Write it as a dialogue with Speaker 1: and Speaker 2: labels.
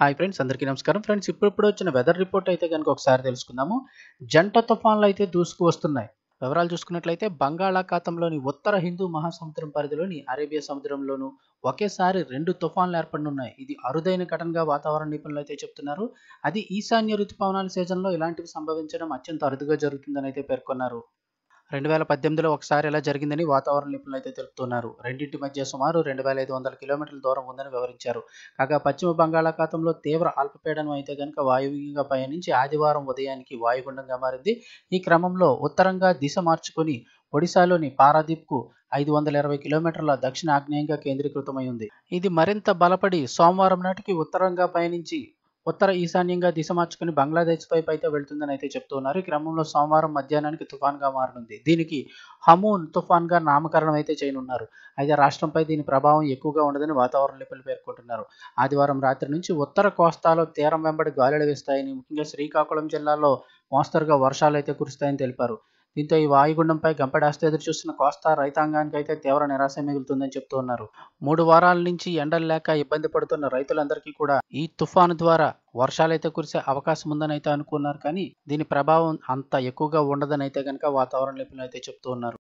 Speaker 1: hi friends అందరికీ నమస్కారం friends ఇప్పుడు వచ్చిన వెదర్ రిపోర్ట్ అయితే కనుక ఒకసారి తెలుసుకుందాము జంట తుఫాన్లు అయితే దూసుకు వస్తున్నాయి వివరాలు చూసుకున్నట్లయితే బంగాళాఖాతంలోని ఉత్తర హిందూ మహాసముద్రం పరిధిలోని అరేబియా సముద్రంలోను ఒకేసారి రెండు తుఫాన్లు ఏర్పడనున్నాయి ఇది అరుదైన ఘటనగా వాతావరణ నిపుణులు అయితే చెప్తున్నారు అది ఈశాన్య ఋతుపవనాల సీజన్లో ఇలాంటివి సంభవించడం అత్యంత అరుదుగా జరుగుతుందని అయితే పేర్కొన్నారు రెండు వేల పద్దెనిమిదిలో ఒకసారి ఎలా జరిగిందని వాతావరణ నిపుణులు అయితే తెలుపుతున్నారు రెండింటి మధ్య సుమారు రెండు వేల ఐదు వందల కిలోమీటర్ల దూరం ఉందని వివరించారు కాగా పశ్చిమ బంగాళాఖాతంలో తీవ్ర అల్పపీడనం అయితే కనుక వాయువ్యంగా పయనించి ఆదివారం ఉదయానికి వాయుగుండంగా మారింది ఈ క్రమంలో ఉత్తరంగా దిశ మార్చుకుని ఒడిశాలోని పారాదీప్కు ఐదు వందల ఇరవై కిలోమీటర్ల దక్షిణ ఆగ్నేయంగా కేంద్రీకృతమై ఉంది ఇది మరింత బలపడి సోమవారం నాటికి ఉత్తరంగా పయనించి ఉత్తర ఈశాన్యంగా దిశ మార్చుకుని బంగ్లాదేశ్ వైపు అయితే వెళ్తుందని అయితే చెప్తున్నారు ఈ క్రమంలో సోమవారం మధ్యాహ్నానికి తుఫాన్గా మారనుంది దీనికి హమూన్ తుఫాన్గా నామకరణం అయితే చేయనున్నారు అయితే రాష్ట్రంపై దీని ప్రభావం ఎక్కువగా ఉండదని వాతావరణ నిపుణులు పేర్కొంటున్నారు ఆదివారం రాత్రి నుంచి ఉత్తర కోస్తాలో తీరం వెంబడి గాలులు వేస్తాయని ముఖ్యంగా శ్రీకాకుళం జిల్లాలో మోస్తరుగా వర్షాలు అయితే కురుస్తాయని తెలిపారు దీంతో ఈ వాయుగుండంపై గంపెడాస్త ఎదురు చూస్తున్న కోస్తా రైతాంగానికి అయితే తీవ్ర నిరాశ మిగులుతుందని చెప్తూ ఉన్నారు మూడు వారాల నుంచి ఎండలు లేక ఇబ్బంది పడుతున్న రైతులందరికీ కూడా ఈ తుఫాను ద్వారా వర్షాలైతే కురిసే అవకాశం ఉందని అయితే అనుకున్నారు కానీ దీని ప్రభావం అంత ఎక్కువగా ఉండదని అయితే కనుక వాతావరణ నిపుణులు అయితే చెప్తూ ఉన్నారు